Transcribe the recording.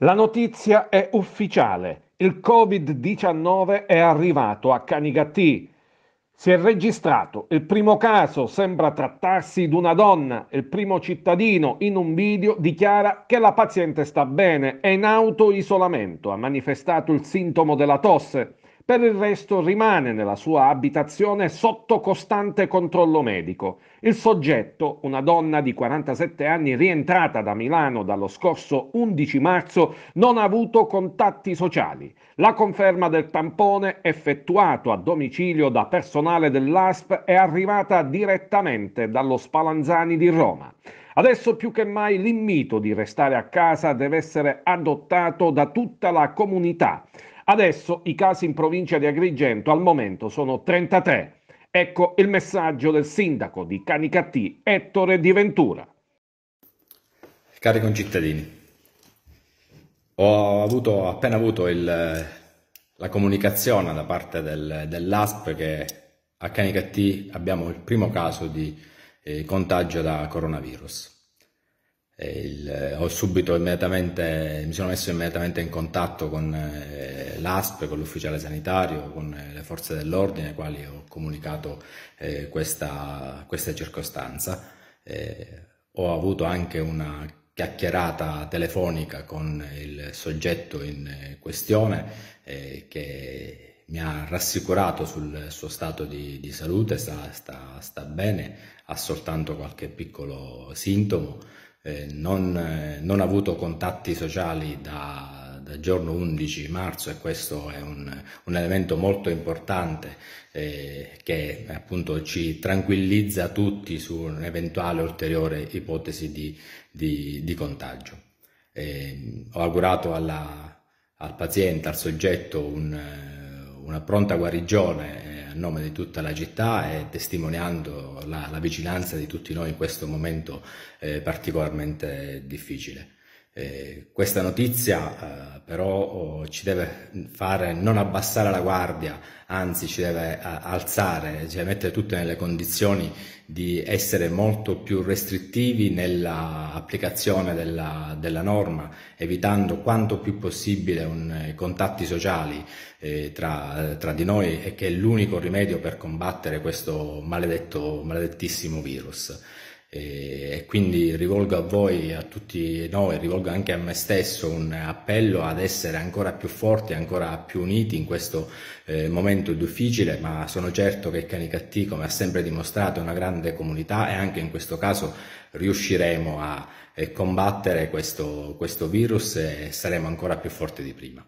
La notizia è ufficiale. Il Covid-19 è arrivato a Canigattì. Si è registrato il primo caso, sembra trattarsi di una donna. Il primo cittadino in un video dichiara che la paziente sta bene, è in auto isolamento, ha manifestato il sintomo della tosse. Per il resto rimane nella sua abitazione sotto costante controllo medico. Il soggetto, una donna di 47 anni rientrata da Milano dallo scorso 11 marzo, non ha avuto contatti sociali. La conferma del tampone effettuato a domicilio da personale dell'ASP è arrivata direttamente dallo Spalanzani di Roma. Adesso più che mai l'invito di restare a casa deve essere adottato da tutta la comunità. Adesso i casi in provincia di Agrigento al momento sono 33. Ecco il messaggio del sindaco di Canicattì, Ettore Di Ventura. Cari concittadini, ho avuto, appena avuto il, la comunicazione da parte del, dell'ASP che a Canicattì abbiamo il primo caso di eh, contagio da coronavirus. Eh, il, eh, ho subito immediatamente, mi sono messo immediatamente in contatto con eh, l'ASP, con l'ufficiale sanitario, con eh, le forze dell'ordine, ai quali ho comunicato eh, questa, questa, circostanza. Eh, ho avuto anche una chiacchierata telefonica con il soggetto in questione che mi ha rassicurato sul suo stato di, di salute, sta, sta, sta bene, ha soltanto qualche piccolo sintomo eh, non, eh, non, ha avuto contatti sociali da, dal giorno 11 marzo e questo è un, un elemento molto importante eh, che appunto ci tranquillizza tutti su un'eventuale ulteriore ipotesi di, di, di contagio. Eh, ho augurato alla, al paziente, al soggetto un, eh, una pronta guarigione eh, nome di tutta la città e testimoniando la, la vigilanza di tutti noi in questo momento eh, particolarmente difficile. Eh, questa notizia eh, però oh, ci deve fare non abbassare la guardia, anzi ci deve a, eh, alzare, ci deve mettere tutte nelle condizioni di essere molto più restrittivi nell'applicazione della, della, norma, evitando quanto più possibile un, eh, contatti sociali eh, tra, tra, di noi e che è l'unico rimedio per combattere questo maledetto, maledettissimo virus. E quindi rivolgo a voi, a tutti noi, rivolgo anche a me stesso un appello ad essere ancora più forti, ancora più uniti in questo eh, momento difficile, ma sono certo che Canicattì, come ha sempre dimostrato, è una grande comunità e anche in questo caso riusciremo a eh, combattere questo, questo virus e saremo ancora più forti di prima.